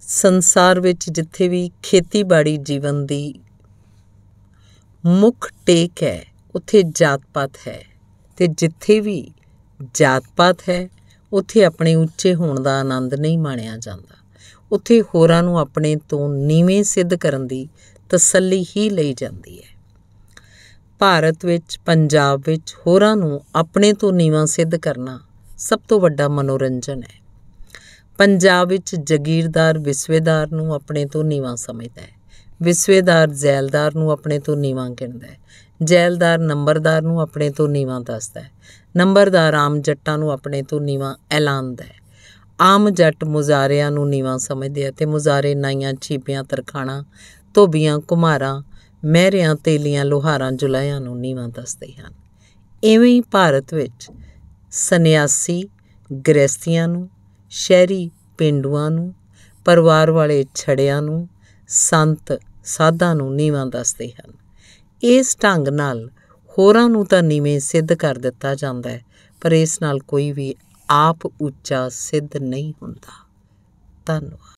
ਸੰਸਾਰ ਵਿੱਚ ਜਿੱਥੇ ਵੀ ਖੇਤੀਬਾੜੀ ਜੀਵਨ ਦੀ ਮੁੱਖ ਟੇਕ ਹੈ ਉੱਥੇ ਜਾਤ-ਪਾਤ ਹੈ ਤੇ ਜਿੱਥੇ ਵੀ ਜਾਤ-ਪਾਤ ਹੈ ਉੱਥੇ ਆਪਣੇ ਉੱਚੇ ਹੋਣ ਦਾ ਆਨੰਦ ਨਹੀਂ ਮਾਣਿਆ ਜਾਂਦਾ ਉੱਥੇ ਹੋਰਾਂ ਨੂੰ ਆਪਣੇ ਤੋਂ ਨੀਵੇਂ ਸਿੱਧ ਕਰਨ ਦੀ ਤਸੱਲੀ ਹੀ ਲਈ ਜਾਂਦੀ ਹੈ ਭਾਰਤ ਵਿੱਚ ਪੰਜਾਬ ਵਿੱਚ ਹੋਰਾਂ ਨੂੰ ਆਪਣੇ ਤੋਂ ਨੀਵਾਂ ਸਿੱਧ ਕਰਨਾ ਸਭ ਤੋਂ ਵੱਡਾ ਮਨੋਰੰਜਨ ਹੈ ਪੰਜਾਬ ਵਿੱਚ ਜਾਗੀਰਦਾਰ ਵਿਸਵੇਦਾਰ ਨੂੰ ਆਪਣੇ ਤੋਂ ਨੀਵਾਂ ਸਮਝਦਾ ਹੈ ਵਿਸਵੇਦਾਰ ਜ਼ੈਲਦਾਰ ਨੂੰ ਆਪਣੇ ਤੋਂ ਨੀਵਾਂ ਕਹਿੰਦਾ ਹੈ ਜ਼ੈਲਦਾਰ ਨੰਬਰਦਾਰ ਨੂੰ ਆਪਣੇ ਤੋਂ ਨੀਵਾਂ ਦੱਸਦਾ ਹੈ ਨੰਬਰਦਾਰ ਆਮ ਜੱਟਾਂ ਨੂੰ ਆਪਣੇ ਤੋਂ ਨੀਵਾਂ ਐਲਾਨਦਾ ਹੈ ਆਮ ਜੱਟ ਮੁਜ਼ਾਰਿਆਂ ਨੂੰ ਨੀਵਾਂ ਸਮਝਦੇ ਆ ਤੇ ਮੁਜ਼ਾਰੇ ਨਾਈਆਂ ਛੀਪਿਆਂ ਤਰਖਾਣਾ ਧੋਬੀਆਂ ਕੁਮਾਰਾਂ ਮਹਿਰਿਆਂ ਤੇਲੀਆਂ ਲੋਹਾਰਾਂ ਜੁਲਾਇਆਂ ਨੂੰ ਨੀਵਾਂ ਦੱਸਦੇ ਹਨ ਐਵੇਂ ਹੀ ਭਾਰਤ ਵਿੱਚ ਸੰਨਿਆਸੀ ਗ੍ਰਸਤੀਆਂ ਨੂੰ ਸ਼ਹਿਰੀ ਪਿੰਡੂਆਂ ਨੂੰ ਪਰਿਵਾਰ ਵਾਲੇ ਛੜਿਆਂ ਨੂੰ ਸੰਤ ਸਾਧਾਂ ਨੂੰ ਨੀਵਾਂ ਦੱਸਦੇ ਹਨ ਇਸ ਢੰਗ ਨਾਲ ਹੋਰਾਂ ਨੂੰ ਤਾਂ ਨੀਵੇਂ ਸਿੱਧ ਕਰ ਦਿੱਤਾ ਜਾਂਦਾ ਹੈ ਪਰ ਇਸ ਨਾਲ ਕੋਈ ਵੀ ਆਪ ਉੱਚਾ ਸਿੱਧ ਨਹੀਂ ਹੁੰਦਾ ਧੰਨਵਾਦ